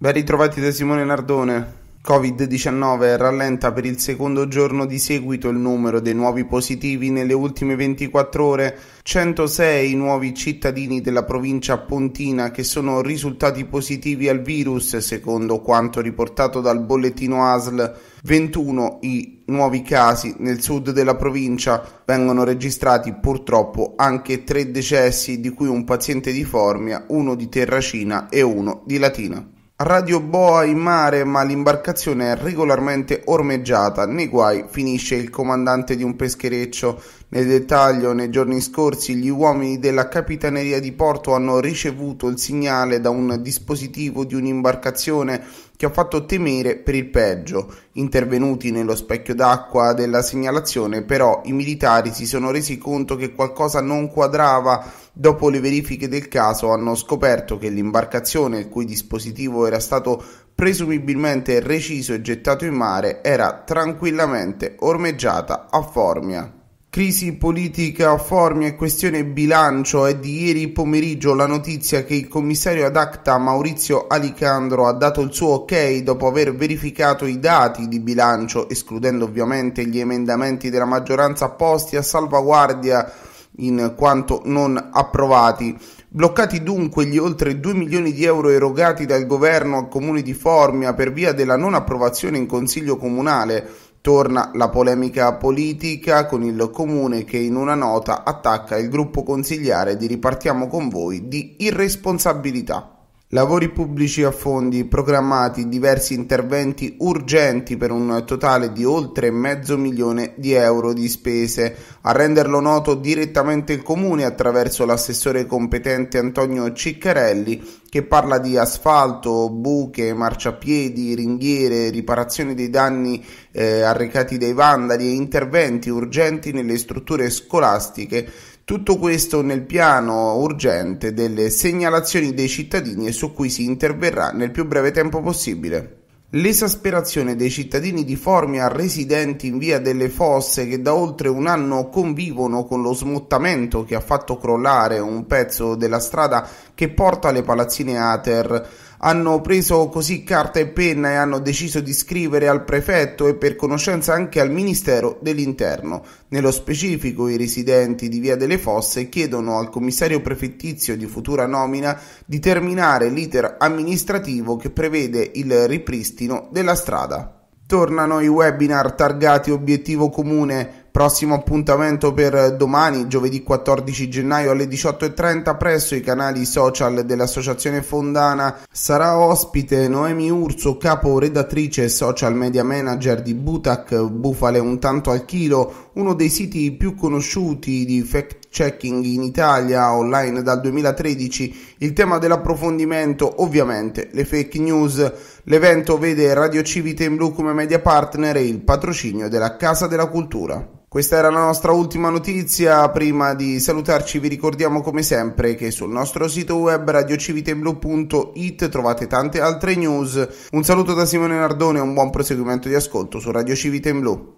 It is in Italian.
Ben ritrovati da Simone Nardone. Covid-19 rallenta per il secondo giorno di seguito il numero dei nuovi positivi nelle ultime 24 ore. 106 nuovi cittadini della provincia pontina che sono risultati positivi al virus, secondo quanto riportato dal bollettino ASL. 21 i nuovi casi nel sud della provincia. Vengono registrati purtroppo anche tre decessi, di cui un paziente di Formia, uno di Terracina e uno di Latina. Radio Boa in mare, ma l'imbarcazione è regolarmente ormeggiata. Nei guai finisce il comandante di un peschereccio nel dettaglio, nei giorni scorsi gli uomini della Capitaneria di Porto hanno ricevuto il segnale da un dispositivo di un'imbarcazione che ha fatto temere per il peggio. Intervenuti nello specchio d'acqua della segnalazione, però i militari si sono resi conto che qualcosa non quadrava. Dopo le verifiche del caso hanno scoperto che l'imbarcazione, il cui dispositivo era stato presumibilmente reciso e gettato in mare, era tranquillamente ormeggiata a Formia. Crisi politica, formi e questione bilancio è di ieri pomeriggio la notizia che il commissario ad acta Maurizio Alicandro ha dato il suo ok dopo aver verificato i dati di bilancio, escludendo ovviamente gli emendamenti della maggioranza apposti a salvaguardia in quanto non approvati. Bloccati dunque gli oltre 2 milioni di euro erogati dal governo al comune di Formia per via della non approvazione in consiglio comunale Torna la polemica politica con il comune che in una nota attacca il gruppo consigliare di Ripartiamo con voi di irresponsabilità. Lavori pubblici a fondi, programmati diversi interventi urgenti per un totale di oltre mezzo milione di euro di spese. A renderlo noto direttamente il comune attraverso l'assessore competente Antonio Ciccarelli che parla di asfalto, buche, marciapiedi, ringhiere, riparazione dei danni eh, arrecati dai vandali e interventi urgenti nelle strutture scolastiche tutto questo nel piano urgente delle segnalazioni dei cittadini e su cui si interverrà nel più breve tempo possibile. L'esasperazione dei cittadini di Formia residenti in via delle Fosse che da oltre un anno convivono con lo smottamento che ha fatto crollare un pezzo della strada che porta alle palazzine Ater hanno preso così carta e penna e hanno deciso di scrivere al prefetto e per conoscenza anche al Ministero dell'Interno. Nello specifico i residenti di Via delle Fosse chiedono al commissario prefettizio di futura nomina di terminare l'iter amministrativo che prevede il ripristino della strada. Tornano i webinar targati obiettivo comune Prossimo appuntamento per domani, giovedì 14 gennaio alle 18.30 presso i canali social dell'Associazione Fondana sarà ospite Noemi Urso, capo redattrice e social media manager di Butac Bufale un tanto al chilo, uno dei siti più conosciuti di fact checking in Italia online dal 2013. Il tema dell'approfondimento ovviamente le fake news L'evento vede Radio Civite in Blu come media partner e il patrocinio della Casa della Cultura. Questa era la nostra ultima notizia, prima di salutarci vi ricordiamo come sempre che sul nostro sito web radiocivitemblu.it trovate tante altre news. Un saluto da Simone Nardone e un buon proseguimento di ascolto su Radio Civite in Blu.